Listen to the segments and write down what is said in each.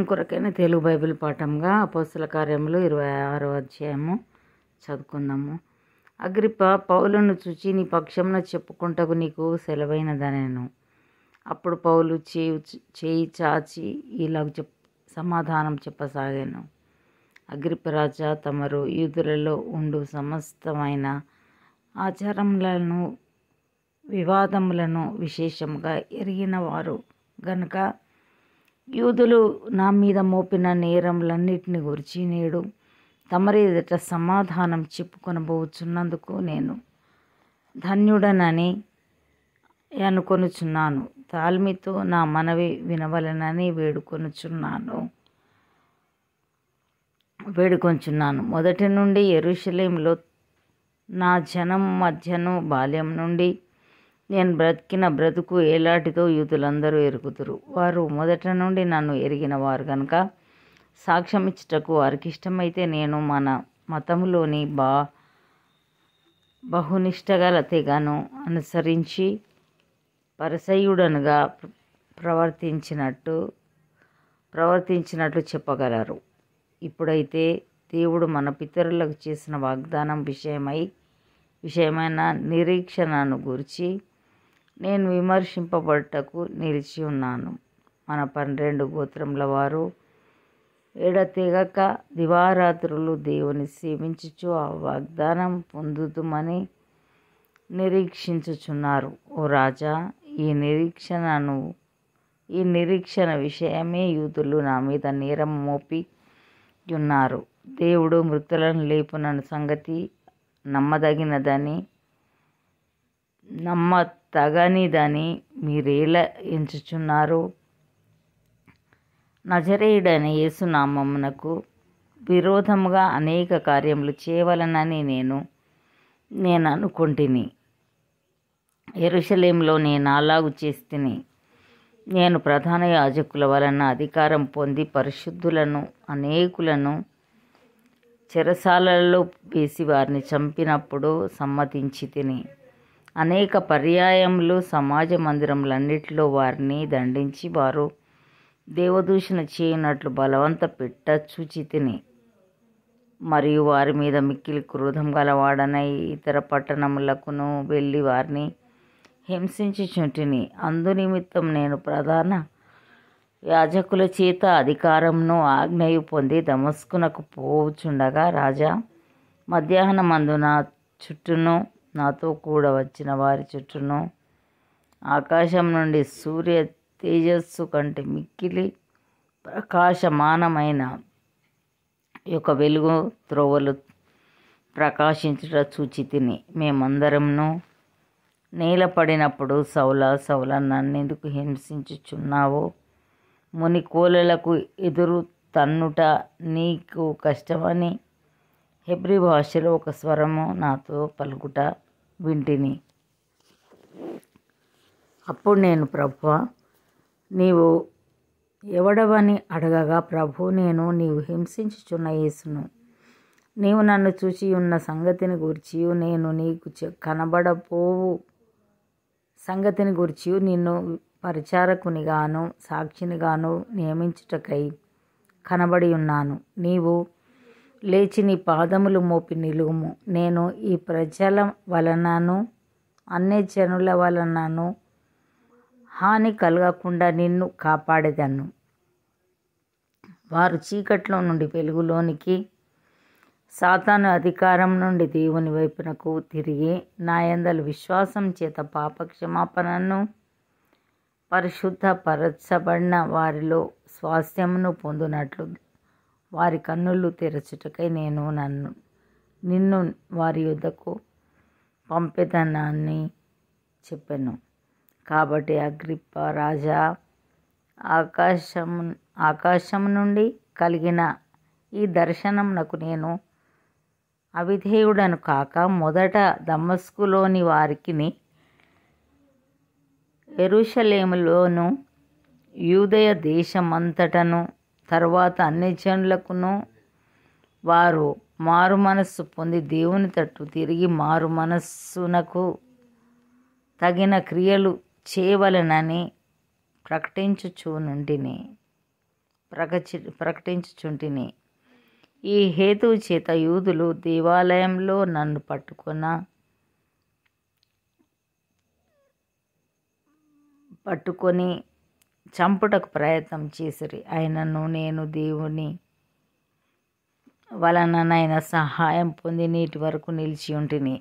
ధ్యానం కొరకైన తెలుగు బైబిల్ పాఠంగా అపోస్తుల కార్యములు ఇరవై ఆరో అధ్యాయము చదువుకుందాము అగ్రిప పౌలను చూచి నీ పక్షంలో చెప్పుకుంటకు నీకు సెలవైనదనేను అప్పుడు పౌలు చేయి చేయి చాచి ఇలాగ చెప్ సమాధానం చెప్పసాగాను అగ్రిపరాజా తమరు యూదులలో ఉండు సమస్తమైన ఆచారములను వివాదములను విశేషముగా ఎరిగిన వారు గనుక యూదులు నా మీద మోపిన నేరములన్నిటిని గురించి నేడు తమరి ఎదుట సమాధానం చెప్పుకొనబోచున్నందుకు నేను ధన్యుడనని అనుకొనుచున్నాను తాల్మితో నా మనవి వినవలనని వేడుకొనుచున్నాను వేడుకొంచున్నాను మొదటి నుండి ఎరుశలేంలో నా జనం మధ్యను బాల్యం నుండి నేను బ్రతికిన బ్రతుకు ఏలాటిదో యూతులందరూ ఎరుగుతురు వారు మొదట నుండి నన్ను ఎరిగిన వారు కనుక సాక్ష్యం ఇచ్చుటకు వారికి ఇష్టమైతే నేను మన మతంలోని బా బహునిష్టగల తెగను అనుసరించి పరిసయుడనుగా ప్రవర్తించినట్టు ప్రవర్తించినట్లు చెప్పగలరు ఇప్పుడైతే దేవుడు మన పితరులకు చేసిన వాగ్దానం విషయమై విషయమైన నిరీక్షణను గురించి నేను విమర్శింపబడటకు నిలిచి ఉన్నాను మన పన్నెండు గోత్రముల వారు ఎడతెగక దివారాత్రులు దేవుని సేవించుచు ఆ వాగ్దానం పొందుతుమని నిరీక్షించుచున్నారు ఓ రాజా ఈ నిరీక్షణను ఈ నిరీక్షణ విషయమే యూతులు నా మీద నేరం మోపి ఉన్నారు దేవుడు మృతులను లేపున సంగతి నమ్మదగినదని నమ్మ తగనిదని మీరేలా ఎంచుచున్నారు నజరేయుడైన యేసునామమునకు విరోధముగా అనేక కార్యములు చేయవలనని నేను నేను అనుకుంటుని ఎరుషలేంలో నేను అలాగు చేస్తిని నేను ప్రధాన యాజకుల వలన అధికారం పొంది పరిశుద్ధులను అనేకులను చెరసాలలో వేసి వారిని చంపినప్పుడు సమ్మతించి తిని అనేక పర్యాయములు సమాజ మందిరములన్నిటిలో వారిని దండించి వారు దేవదూషణ చేయనట్లు బలవంత పెట్ట చూచితిని మరియు వారి మీద మిక్కిలి క్రోధం గలవాడనై ఇతర పట్టణములకును వెళ్ళి వారిని హింసించుచుంటిని అందునిమిత్తం నేను ప్రధాన యాజకుల చేత అధికారంను ఆజ్ఞయ పొంది దమస్కునకు పోవుచుండగా రాజా మధ్యాహ్నమందున చుట్టూను నాతో కూడా వచ్చిన వారి చుట్టూను ఆకాశం నుండి సూర్య తేజస్సు కంటే మిక్కిలి ప్రకాశమానమైన యొక్క వెలుగు త్రోవలు ప్రకాశించుట చూచి తిని మేమందరంను నేలపడినప్పుడు సౌల సౌల నన్నెందుకు హింసించుచున్నావో ముని కోలలకు ఎదురు తన్నుట నీకు కష్టమని హెబ్రి భాషలో ఒక స్వరము నాతో పలుకుట వింటిని అప్పుడు నేను ప్రభు నీవు ఎవడవని అడగగా ప్రభు నేను నీవు హింసించుచున్న యేసును నీవు నన్ను చూచి ఉన్న సంగతిని గురించి నేను నీకు కనబడపోవు సంగతిని గురించి నిన్ను పరిచారకునిగాను సాక్షినిగాను నియమించుటకై కనబడి ఉన్నాను నీవు లేచి నీ పాదములు మోపి నిలుగుము నేను ఈ ప్రజల వలనను అన్ని జనుల వలనను హాని కలగకుండా నిన్ను కాపాడేదను వారు చీకట్లో నుండి వెలుగులోనికి సాతాను అధికారం నుండి దేవుని వైపునకు తిరిగి నాయందలు విశ్వాసం చేత పాపక్షమాపణను పరిశుద్ధపరచబడిన వారిలో స్వాస్థ్యమును పొందినట్లు వారి కన్నులు తెరచుటకై నేను నన్ను నిన్ను వారి యుద్ధకు పంపెదనని చెప్పాను కాబట్టి అగ్రిప్ప రాజా ఆకాశం ఆకాశం నుండి కలిగిన ఈ నాకు నేను అవిధేయుడను కాక మొదట దమస్కులోని వారికిని ఎరుషలేములోను యూదయ దేశమంతటను తర్వాత అన్ని జనులకును వారు మారు మనస్సు పొంది దేవుని తట్టు తిరిగి మారు మనస్సునకు తగిన క్రియలు చేయవలనని ప్రకటించుచునుంటిని ప్రకటి ప్రకటించుచుంటిని ఈ హేతువు చేత యూదులు దేవాలయంలో నన్ను పట్టుకున్న పట్టుకొని చంపుటకు ప్రయత్నం చేసిరి ఆయనను నేను దేవుని వలననైన సహాయం పొంది నీటి వరకు నిలిచి ఉంటిని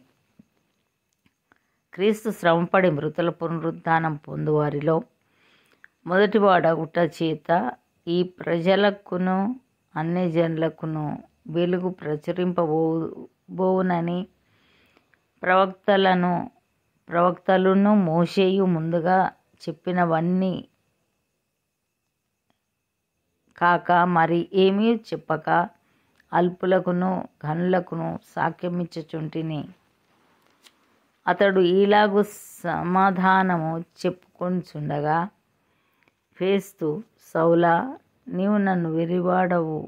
క్రీస్తు శ్రమపడి మృతుల పునరుద్ధానం పొందువారిలో వాడగుట చేత ఈ ప్రజలకును అన్ని జనులకును వెలుగు ప్రచురింపబో బోవునని ప్రవక్తలను ప్రవక్తలను మోసేయు ముందుగా చెప్పినవన్నీ కాక మరి ఏమీ చెప్పక అల్పులకును ఘనులకును సాక్ష్యమిచ్చుచుంటిని అతడు ఈలాగు సమాధానము చెప్పుకొనిచుండగా ఫేస్తు సౌలా నీవు నన్ను వెర్రివాడవు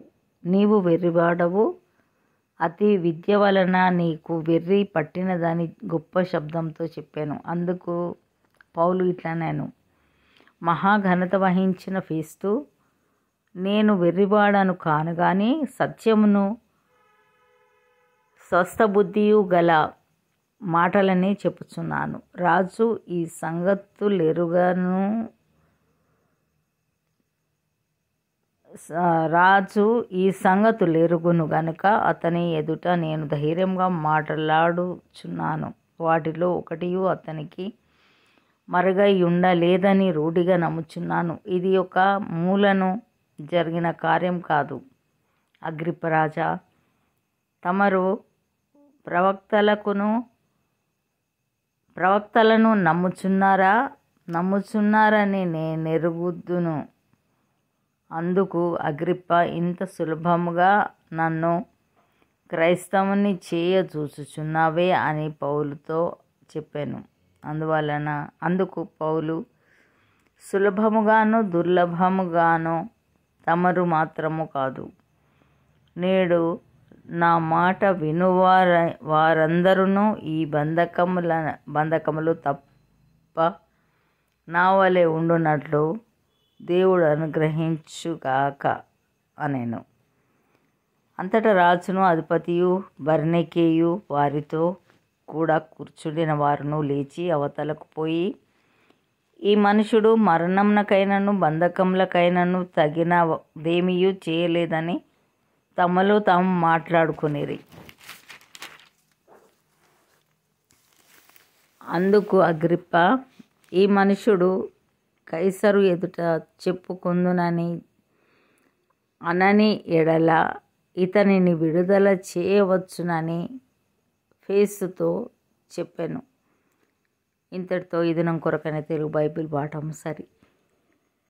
నీవు వెర్రివాడవు అతి విద్య వలన నీకు వెర్రి పట్టినదని గొప్ప శబ్దంతో చెప్పాను అందుకు పౌలు ఇట్లా నేను మహాఘనత వహించిన ఫీస్తూ నేను వెర్రివాడను కాను సత్యమును స్వస్థబుద్ధియు గల మాటలనే చెప్పుచున్నాను రాజు ఈ సంగతులెరుగను రాజు ఈ సంగతులెరుగును గనుక అతని ఎదుట నేను ధైర్యంగా మాట్లాడుచున్నాను వాటిలో ఒకటి అతనికి మరుగై ఉండలేదని రూఢిగా నమ్ముచున్నాను ఇది ఒక మూలను జరిగిన కార్యం కాదు అగ్రిపరాజా తమరు ప్రవక్తలకును ప్రవక్తలను నమ్ముచున్నారా నమ్ముచున్నారని నేనెరుగుద్దును అందుకు అగ్రిప్ప ఇంత సులభముగా నన్ను క్రైస్తవుని చేయ చూచుచున్నావే అని పౌలుతో చెప్పాను అందువలన అందుకు పౌలు సులభముగాను దుర్లభముగాను తమరు మాత్రము కాదు నేడు నా మాట వినువార వారందరూ ఈ బంధకముల బంధకములు తప్ప నా వలె ఉండునట్లు దేవుడు అనుగ్రహించుగాక అనేను అంతటా రాజును అధిపతియు భరణికేయు వారితో కూడా కూర్చుండిన వారును లేచి అవతలకు పోయి ఈ మనుషుడు మరణంనకైనను బంధకములకైనను తగిన దేమీ చేయలేదని తమలో తాము మాట్లాడుకునేది అందుకు అగ్రిప్ప ఈ మనుషుడు కైసరు ఎదుట చెప్పుకుందునని అనని ఎడల ఇతనిని విడుదల చేయవచ్చునని ఫేసుతో చెప్పాను ఇంతటితో ఈ దినం కొరకనే తెలుగు బైబిల్ పాఠం సరి